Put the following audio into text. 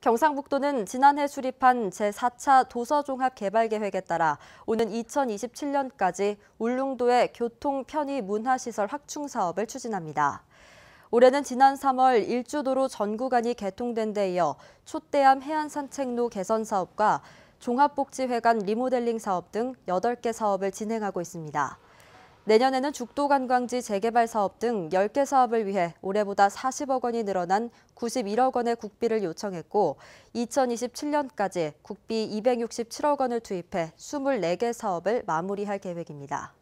경상북도는 지난해 수립한 제4차 도서종합개발계획에 따라 오는 2027년까지 울릉도의 교통 편의 문화시설 확충 사업을 추진합니다. 올해는 지난 3월 일주도로 전 구간이 개통된 데 이어 촛대암 해안산책로 개선 사업과 종합복지회관 리모델링 사업 등 8개 사업을 진행하고 있습니다. 내년에는 죽도 관광지 재개발 사업 등 10개 사업을 위해 올해보다 40억 원이 늘어난 91억 원의 국비를 요청했고 2027년까지 국비 267억 원을 투입해 24개 사업을 마무리할 계획입니다.